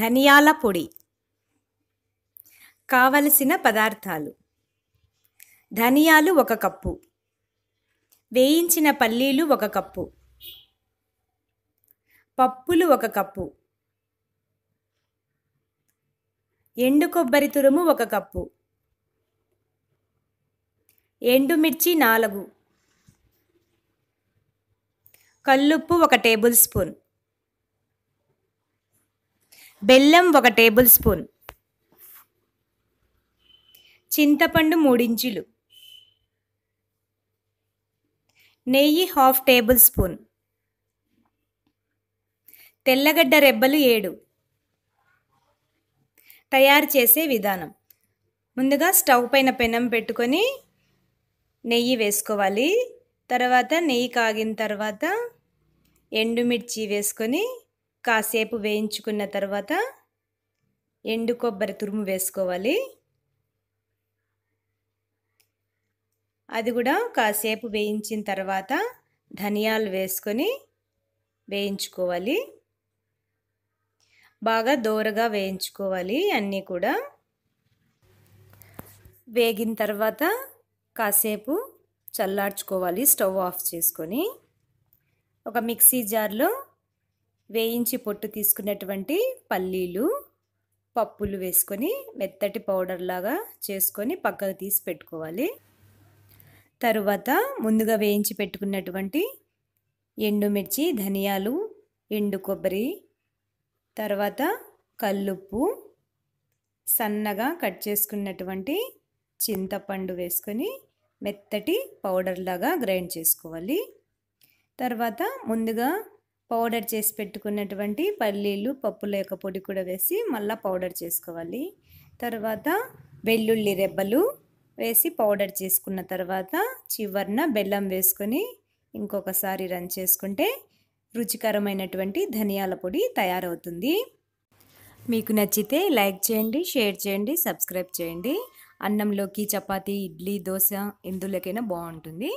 ధనియాల పొడి కావలసిన పదార్థాలు ధనియాలు ఒక కప్పు వేయించిన పల్లీలు ఒక కప్పు పప్పులు ఒక కప్పు ఎండు కొబ్బరి తురుము ఒక కప్పు ఎండుమిర్చి నాలుగు కల్లుప్పు ఒక టేబుల్ స్పూన్ బెల్లం ఒక టేబుల్ స్పూన్ చింతపండు మూడించులు నెయ్యి హాఫ్ టేబుల్ స్పూన్ తెల్లగడ్డ రెబ్బలు ఏడు తయారు చేసే విధానం ముందుగా స్టవ్ పైన పెనం పెట్టుకొని నెయ్యి వేసుకోవాలి తర్వాత నెయ్యి కాగిన తర్వాత ఎండుమిర్చి వేసుకొని కాసేపు వేయించుకున్న తర్వాత ఎండు కొబ్బరి తురుము వేసుకోవాలి అది కూడా కాసేపు వేయించిన తర్వాత ధనియాలు వేసుకొని వేయించుకోవాలి బాగా దోరగా వేయించుకోవాలి అన్నీ కూడా వేగిన తర్వాత కాసేపు చల్లార్చుకోవాలి స్టవ్ ఆఫ్ చేసుకొని ఒక మిక్సీ జార్లో వేయించి పొట్టు తీసుకున్నటువంటి పల్లీలు పప్పులు వేసుకొని మెత్తటి పౌడర్ లాగా చేసుకొని పక్కకు తీసి పెట్టుకోవాలి తరువాత ముందుగా వేయించి పెట్టుకున్నటువంటి ఎండుమిర్చి ధనియాలు ఎండు కొబ్బరి తర్వాత కల్లుప్పు సన్నగా కట్ చేసుకున్నటువంటి చింతపండు వేసుకొని మెత్తటి పౌడర్ లాగా గ్రైండ్ చేసుకోవాలి తర్వాత ముందుగా పౌడర్ చేసి పెట్టుకున్నటువంటి పల్లీలు పప్పుల యొక్క పొడి కూడా వేసి మళ్ళీ పౌడర్ చేసుకోవాలి తర్వాత వెల్లుల్లి రెబ్బలు వేసి పౌడర్ చేసుకున్న తర్వాత చివరిన బెల్లం వేసుకొని ఇంకొకసారి రన్ చేసుకుంటే రుచికరమైనటువంటి ధనియాల పొడి తయారవుతుంది మీకు నచ్చితే లైక్ చేయండి షేర్ చేయండి సబ్స్క్రైబ్ చేయండి అన్నంలోకి చపాతి ఇడ్లీ దోశ ఎందులోకైనా బాగుంటుంది